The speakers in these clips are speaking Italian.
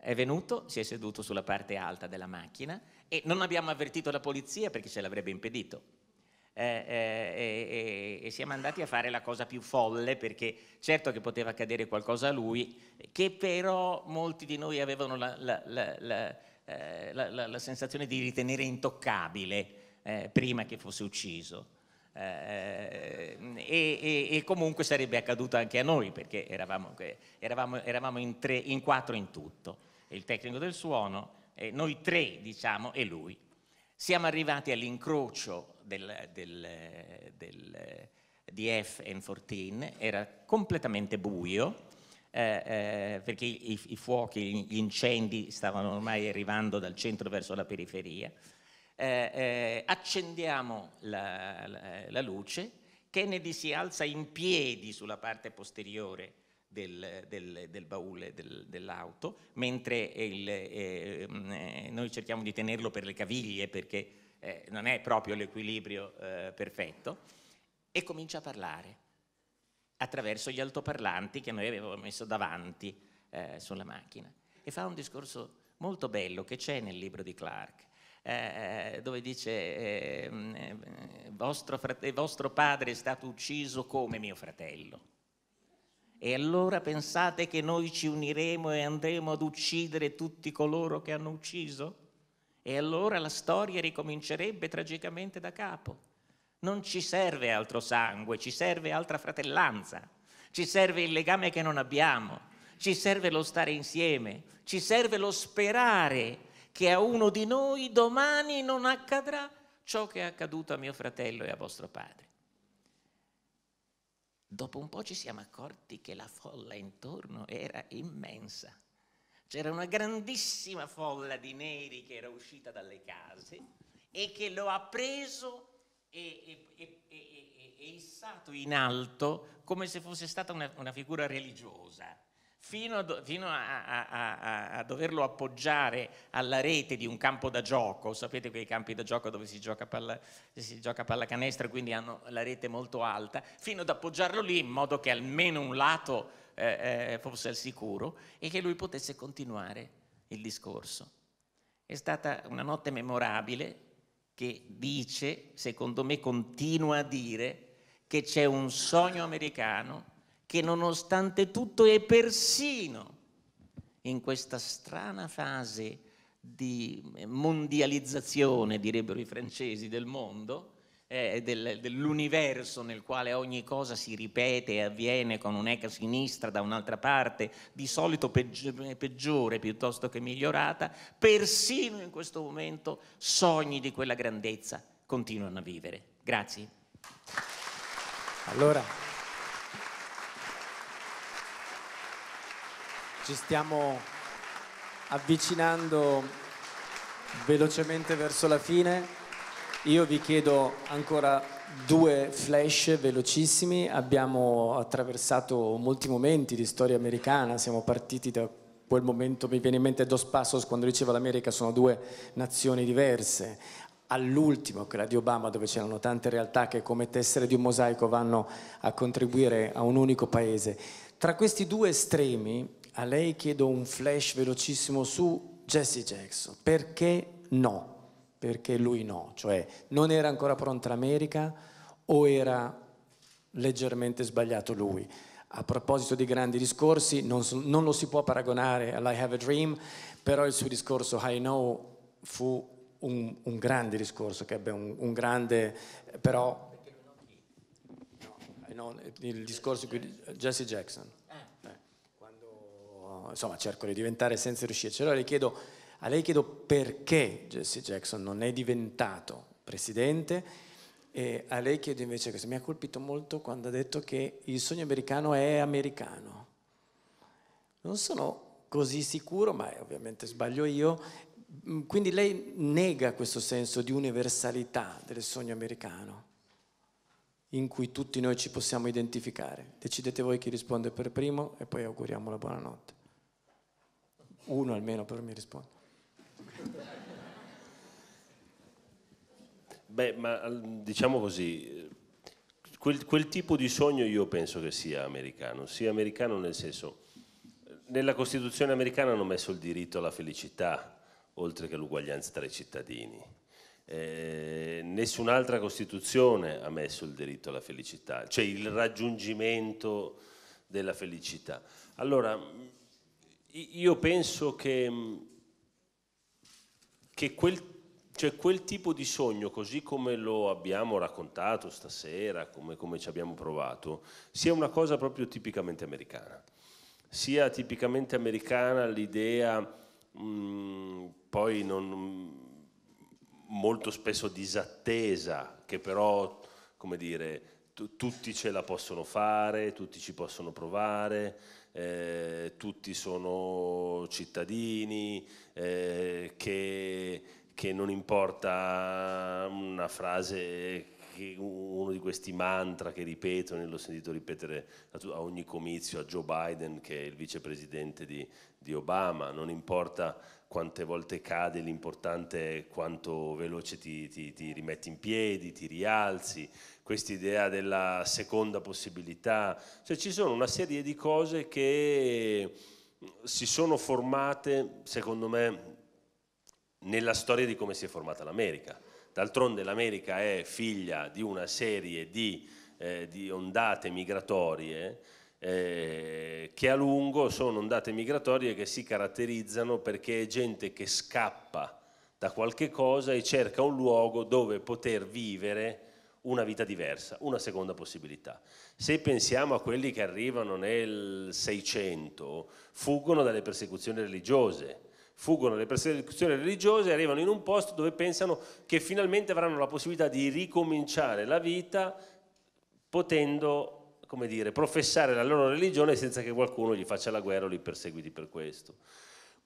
È venuto, si è seduto sulla parte alta della macchina e non abbiamo avvertito la polizia perché ce l'avrebbe impedito. Eh eh, eh, eh, eh, e siamo andati a fare la cosa più folle perché certo che poteva accadere qualcosa a lui, che però molti di noi avevano la, la, la, la eh, sensazione di ritenere intoccabile prima che fosse ucciso. E, e, e, comunque sarebbe accaduto anche a noi perché eravamo, eravamo, eravamo in, tre, in quattro in tutto è il tecnico del suono, eh, noi tre diciamo e lui. Siamo arrivati all'incrocio del, del, del, di F e 14, era completamente buio, eh, eh, perché i, i, fuochi, gli incendi stavano ormai arrivando dal centro verso la periferia. Eh, eh, accendiamo la, la, la, luce, Kennedy si alza in piedi sulla parte posteriore del, del, del baule del, dell'auto, mentre il, eh, noi cerchiamo di tenerlo per le caviglie perché eh, non è proprio l'equilibrio eh, perfetto, e comincia a parlare attraverso gli altoparlanti che noi avevamo messo davanti eh, sulla macchina. E fa un discorso molto bello che c'è nel libro di Clark, eh, eh, dove dice eh, vostro, frate- vostro padre è stato ucciso come mio fratello. E allora pensate che noi ci uniremo e andremo ad uccidere tutti coloro che hanno ucciso? E allora la storia ricomincerebbe tragicamente da capo. Non ci serve altro sangue, ci serve altra fratellanza, ci serve il legame che non abbiamo, ci serve lo stare insieme, ci serve lo sperare che a uno di noi domani non accadrà ciò che è accaduto a mio fratello e a vostro padre. Dopo un po' ci siamo accorti che la folla intorno era immensa. C'era una grandissima folla di neri che era uscita dalle case e che lo ha preso e, e, e, e issato in alto come se fosse stata una, una figura religiosa fino, a, fino a, a, a, doverlo appoggiare alla rete di un campo da gioco, sapete quei campi da gioco dove si gioca, palla, si gioca pallacanestro quindi hanno la rete molto alta, fino ad appoggiarlo lì in modo che almeno un lato eh, eh, fosse al sicuro e che lui potesse continuare il discorso. È stata una notte memorabile che dice, secondo me continua a dire, che c'è un sogno americano che nonostante tutto e persino in questa strana fase di mondializzazione, direbbero i francesi, del mondo, eh, del, dell'universo nel quale ogni cosa si ripete e avviene con un'eca sinistra da un'altra parte, di solito peggiore, peggiore piuttosto che migliorata, persino in questo momento sogni di quella grandezza continuano a vivere. Grazie. Allora. Ci stiamo avvicinando velocemente verso la fine. Io vi chiedo ancora due flash velocissimi. Abbiamo attraversato molti momenti di storia americana, siamo partiti da quel momento, mi viene in mente Dos Passos quando diceva l'America sono due nazioni diverse, all'ultimo, quella di Obama, dove c'erano tante realtà che come tessere di un mosaico vanno a contribuire a un unico paese. Tra questi due estremi a lei chiedo un flash velocissimo su Jesse Jackson. Perché no? Perché lui no, cioè non era ancora pronta l'America o era leggermente sbagliato lui. A proposito di grandi discorsi, non, non lo si può paragonare all'I Have a Dream, però il suo discorso I Know fu un, un grande discorso, che ebbe un, un grande, però... chi. No, il discorso di Jesse Jackson. Eh insomma cerco di diventare senza riuscirci. Allora chiedo, a lei chiedo perché Jesse Jackson non è diventato presidente e a lei chiedo invece questo, mi ha colpito molto quando ha detto che il sogno americano è americano. Non sono così sicuro, ma ovviamente sbaglio io, quindi lei nega questo senso di universalità del sogno americano in cui tutti noi ci possiamo identificare. Decidete voi chi risponde per primo e poi auguriamo la buonanotte. Uno almeno però mi risponde. Beh, ma diciamo così, quel, quel, tipo di sogno io penso che sia americano, sia americano nel senso, nella Costituzione americana hanno messo il diritto alla felicità, oltre che l'uguaglianza tra i cittadini. Eh, nessun'altra Costituzione ha messo il diritto alla felicità, cioè il raggiungimento della felicità. Allora, io penso che, mm, che quel, cioè quel, tipo di sogno, così come lo abbiamo raccontato stasera, come, come ci abbiamo provato, sia una cosa proprio tipicamente americana. Sia tipicamente americana l'idea, mm, poi non, molto spesso disattesa, che però, come dire, tutti ce la possono fare, tutti ci possono provare, eh, tutti sono cittadini, eh, che, che, non importa una frase, uno di questi mantra che ripeto, ne l'ho sentito ripetere a ogni comizio a Joe Biden che è il vicepresidente di, di Obama, non importa quante volte cade, l'importante è quanto veloce ti, ti, ti rimetti in piedi, ti rialzi quest'idea della seconda possibilità, cioè ci sono una serie di cose che mm, si sono formate, secondo me, nella storia di come si è formata l'America. D'altronde l'America è figlia di una serie di, eh, di ondate migratorie eh, che a lungo sono ondate migratorie che si caratterizzano perché è gente che scappa da qualche cosa e cerca un luogo dove poter vivere una vita diversa, una seconda possibilità. Se pensiamo a quelli che arrivano nel 600, fuggono dalle persecuzioni religiose, fuggono dalle persecuzioni religiose e arrivano in un posto dove pensano che finalmente avranno la possibilità di ricominciare la vita potendo, come dire, professare la loro religione senza che qualcuno gli faccia la guerra o li perseguiti per questo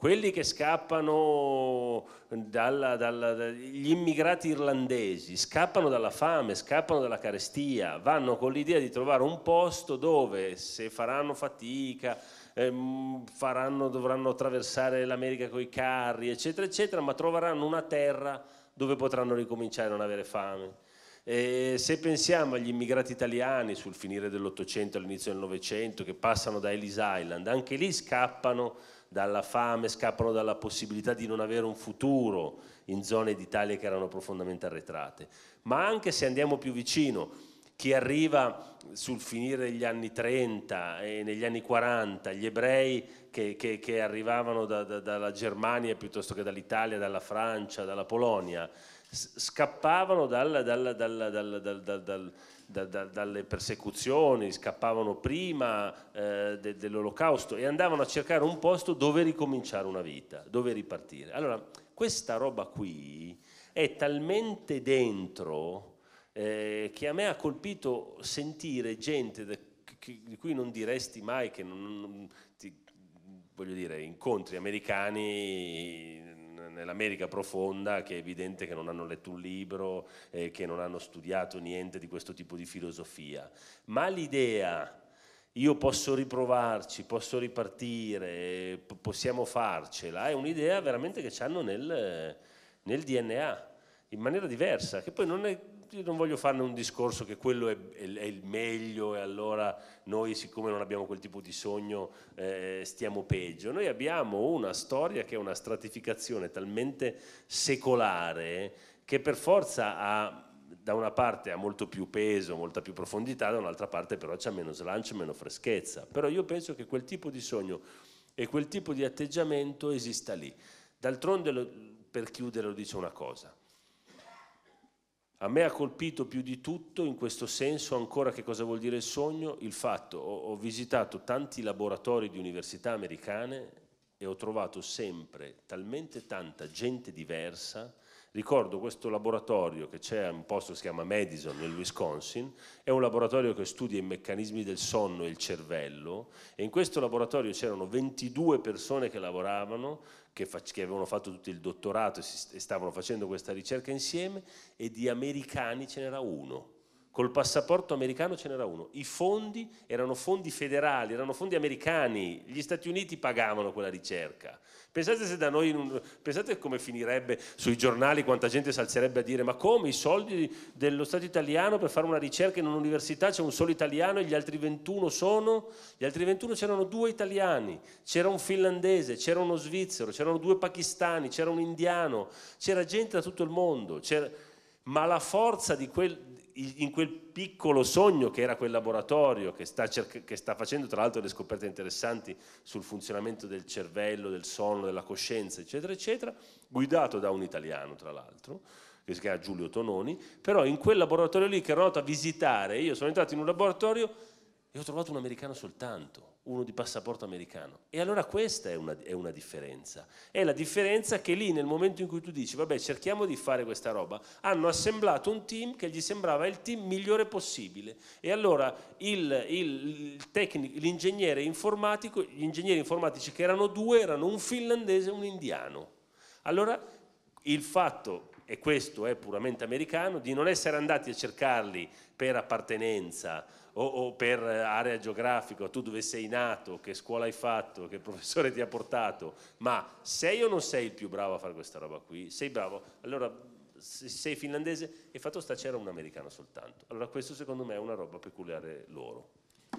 quelli che scappano dalla, dalla, gli immigrati irlandesi, scappano dalla fame, scappano dalla carestia, vanno con l'idea di trovare un posto dove se faranno fatica, ehm, faranno, dovranno attraversare l'America con i carri, eccetera, eccetera, ma troveranno una terra dove potranno ricominciare a non avere fame. E se pensiamo agli immigrati italiani sul finire dell'Ottocento, all'inizio del Novecento, che passano da Ellis Island, anche lì scappano dalla fame, scappano dalla possibilità di non avere un futuro in zone d'Italia che erano profondamente arretrate. Ma anche se andiamo più vicino, chi arriva sul finire degli anni 30 e negli anni 40, gli ebrei che, che, che arrivavano da, da, dalla Germania piuttosto che dall'Italia, dalla Francia, dalla Polonia, scappavano dal, dal, dal, da, da, dalle persecuzioni, scappavano prima eh, de, dell'olocausto e andavano a cercare un posto dove ricominciare una vita, dove ripartire. Allora, questa roba qui è talmente dentro eh, che a me ha colpito sentire gente di cui non diresti mai che non, non ti, voglio dire, incontri americani nell'America profonda che è evidente che non hanno letto un libro, eh, che non hanno studiato niente di questo tipo di filosofia, ma l'idea io posso riprovarci, posso ripartire, possiamo farcela, è un'idea veramente che hanno nel, nel DNA, in maniera diversa, che poi non è io non voglio farne un discorso che quello è, è, è, il meglio e allora noi siccome non abbiamo quel tipo di sogno eh, stiamo peggio, noi abbiamo una storia che è una stratificazione talmente secolare che per forza ha da una parte ha molto più peso, molta più profondità, da un'altra parte però c'è meno slancio, meno freschezza. Però io penso che quel tipo di sogno e quel tipo di atteggiamento esista lì. D'altronde, per chiudere, lo dice una cosa. A me ha colpito più di tutto, in questo senso, ancora che cosa vuol dire il sogno, il fatto, ho, ho visitato tanti laboratori di università americane e ho trovato sempre talmente tanta gente diversa Ricordo questo laboratorio che c'è a un posto che si chiama Madison nel Wisconsin, è un laboratorio che studia i meccanismi del sonno e il cervello e in questo laboratorio c'erano 22 persone che lavoravano, che, che, avevano fatto tutto il dottorato e, e stavano facendo questa ricerca insieme e di americani ce n'era uno Col passaporto americano ce n'era uno. I fondi erano fondi federali, erano fondi americani. Gli Stati Uniti pagavano quella ricerca. Pensate, se da noi un... Pensate come finirebbe sui giornali, quanta gente si alzerebbe a dire ma come i soldi dello Stato italiano per fare una ricerca in un'università c'è un solo italiano e gli altri 21 sono? Gli altri 21 c'erano due italiani, c'era un finlandese, c'era uno svizzero, c'erano due pakistani, c'era un indiano, c'era gente da tutto il mondo. Ma la forza di quel, in quel piccolo sogno che era quel laboratorio che sta, che sta facendo tra l'altro delle scoperte interessanti sul funzionamento del cervello, del sonno, della coscienza, eccetera, eccetera, guidato da un italiano tra l'altro, che si chiama Giulio Tononi, però in quel laboratorio lì che ero andato a visitare, io sono entrato in un laboratorio e ho trovato un americano soltanto, uno di passaporto americano. E allora questa è una, è una, differenza. È la differenza che lì nel momento in cui tu dici, vabbè cerchiamo di fare questa roba, hanno assemblato un team che gli sembrava il team migliore possibile. E allora il, il tecnico, l'ingegnere informatico, gli ingegneri informatici che erano due erano un finlandese e un indiano. Allora il fatto e questo è puramente americano, di non essere andati a cercarli per appartenenza o, o, per area geografica, tu dove sei nato, che scuola hai fatto, che professore ti ha portato, ma sei o non sei il più bravo a fare questa roba qui? Sei bravo? Allora sei finlandese e fatto sta c'era un americano soltanto. Allora questo secondo me è una roba peculiare loro.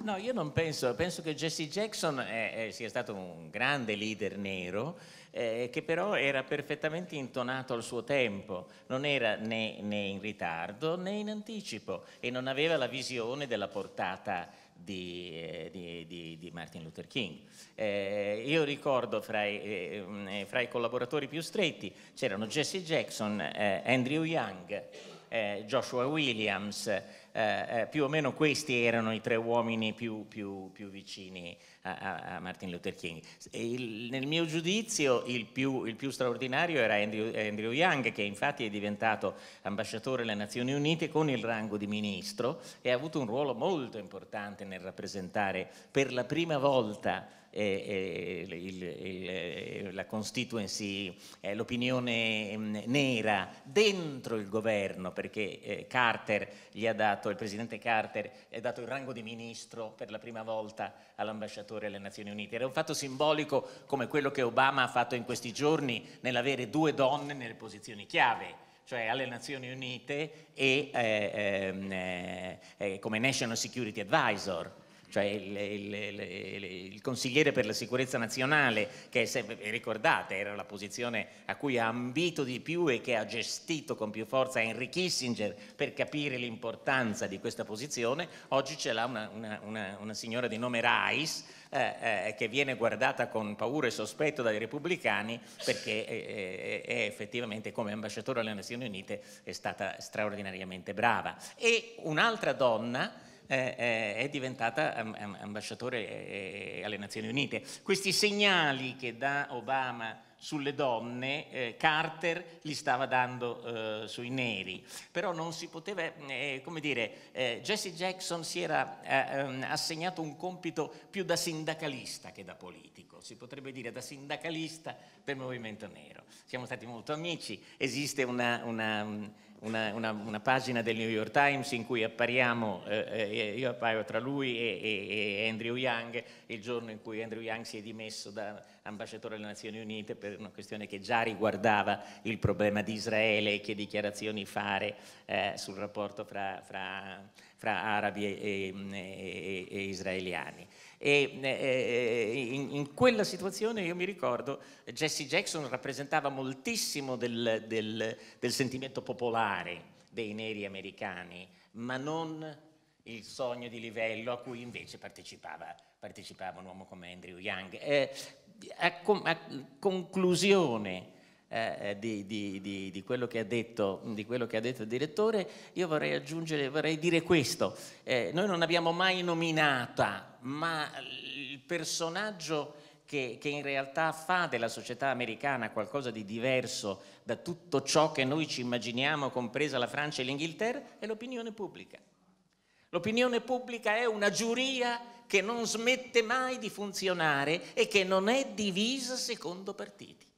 No, io non penso, penso che Jesse Jackson è, è, sia stato un grande leader nero eh, che però era perfettamente intonato al suo tempo, non era né, né, in ritardo né in anticipo e non aveva la visione della portata di, eh, di, di, di Martin Luther King. Eh, io ricordo fra i, eh, eh, fra i, collaboratori più stretti c'erano Jesse Jackson, eh, Andrew Young, Joshua Williams, eh, eh, più o meno questi erano i tre uomini più, più, più vicini a, a, Martin Luther King. Il, nel mio giudizio il più, il più straordinario era Andrew, Andrew, Young, che infatti è diventato ambasciatore alle Nazioni Unite con il rango di ministro e ha avuto un ruolo molto importante nel rappresentare per la prima volta eh, eh, il, il, eh, la constituency, eh, l'opinione mm, nera dentro il governo, perché eh, Carter gli ha dato dato, il presidente Carter è dato il rango di ministro per la prima volta all'ambasciatore alle Nazioni Unite. Era un fatto simbolico come quello che Obama ha fatto in questi giorni nell'avere due donne nelle posizioni chiave cioè alle Nazioni Unite e eh, ehm, eh, eh, come National Security Advisor, cioè il, il, il, il, consigliere per la sicurezza nazionale, che ricordate era la posizione a cui ha ambito di più e che ha gestito con più forza Henry Kissinger per capire l'importanza di questa posizione, oggi ce l'ha una, una, una, una signora di nome Rice, eh, eh, che viene guardata con paura e sospetto dai repubblicani perché eh, eh è effettivamente come ambasciatore alle Nazioni Unite è stata straordinariamente brava. E un'altra donna eh, eh, è diventata ambasciatore eh, alle Nazioni Unite. Questi segnali che dà Obama sulle donne, eh, Carter li stava dando eh, sui neri, però non si poteva, eh, come dire, Jesse Jackson si era ehm, assegnato un compito più da sindacalista che da politico, si potrebbe dire da sindacalista del movimento nero. Siamo stati molto amici, esiste una, una una, una, una, pagina del New York Times in cui appariamo, eh, eh io appaio tra lui e, e, e, Andrew Young, il giorno in cui Andrew Young si è dimesso da ambasciatore alle Nazioni Unite per una questione che già riguardava il problema di Israele e che dichiarazioni fare eh, sul rapporto fra, fra fra arabi e, e, e israeliani. E eh, in, quella situazione io mi ricordo Jesse Jackson rappresentava moltissimo del, del, del sentimento popolare dei neri americani, ma non il sogno di livello a cui invece partecipava, partecipava un uomo come Andrew Young. Eh, a, con, a conclusione eh, eh, di, di, di, di, quello che ha detto, di quello che ha detto il direttore, io vorrei aggiungere, vorrei dire questo. Eh, noi non abbiamo mai nominata, ma il personaggio che, che, in realtà fa della società americana qualcosa di diverso da tutto ciò che noi ci immaginiamo, compresa la Francia e l'Inghilterra, è l'opinione pubblica. L'opinione pubblica è una giuria che non smette mai di funzionare e che non è divisa secondo partiti.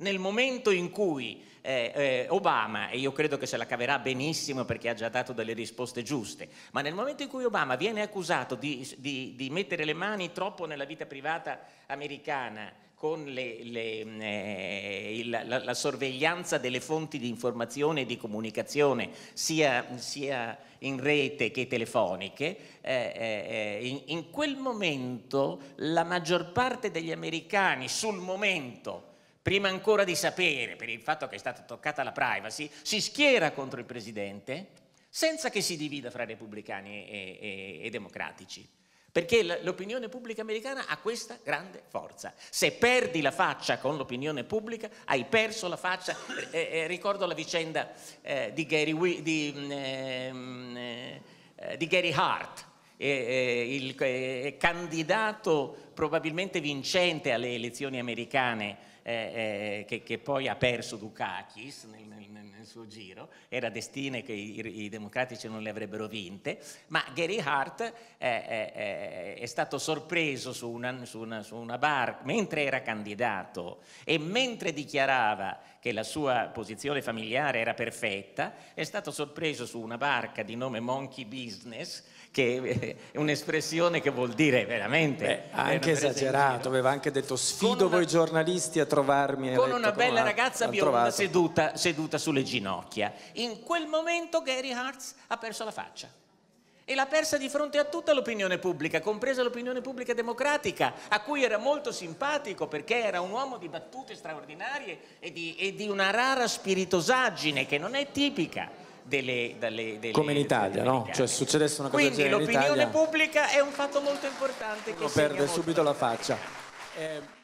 Nel momento in cui eh, eh, Obama, e io credo che se la caverà benissimo perché ha già dato delle risposte giuste, ma nel momento in cui Obama viene accusato di, di, di mettere le mani troppo nella vita privata americana con le, le, eh, la, la, la, sorveglianza delle fonti di informazione e di comunicazione, sia, sia in rete che telefoniche, eh, eh, eh, in, in quel momento la maggior parte degli americani sul momento prima ancora di sapere per il fatto che è stata toccata la privacy, si schiera contro il presidente senza che si divida fra repubblicani e, e, e democratici. Perché l'opinione pubblica americana ha questa grande forza. Se perdi la faccia con l'opinione pubblica, hai perso la faccia. Eh, eh, ricordo la vicenda eh, di, Gary, di, mm, ehm, eh, di Gary Hart, eh, il eh, candidato probabilmente vincente alle elezioni americane eh, eh, che, che, poi ha perso Dukakis nel, nel, nel suo giro, era destino che i, i, democratici non le avrebbero vinte, ma Gary Hart eh, eh, è stato sorpreso su una, su, una, su una bar mentre era candidato e mentre dichiarava che la sua posizione familiare era perfetta, è stato sorpreso su una barca di nome Monkey Business che eh, è un'espressione che vuol dire veramente. Beh, anche esagerato, aveva anche detto sfido una, voi giornalisti a trovarmi. Con una bella ragazza bionda seduta, seduta sulle ginocchia. In quel momento Gary Hartz ha perso la faccia e l'ha persa di fronte a tutta l'opinione pubblica, compresa l'opinione pubblica democratica, a cui era molto simpatico perché era un uomo di battute straordinarie e di, e di una rara spiritosaggine che non è tipica delle, delle, delle come in Italia, no? Cioè succedesse una cosa Quindi, del genere in l'opinione pubblica è un fatto molto importante. Uno che perde subito la faccia. Eh,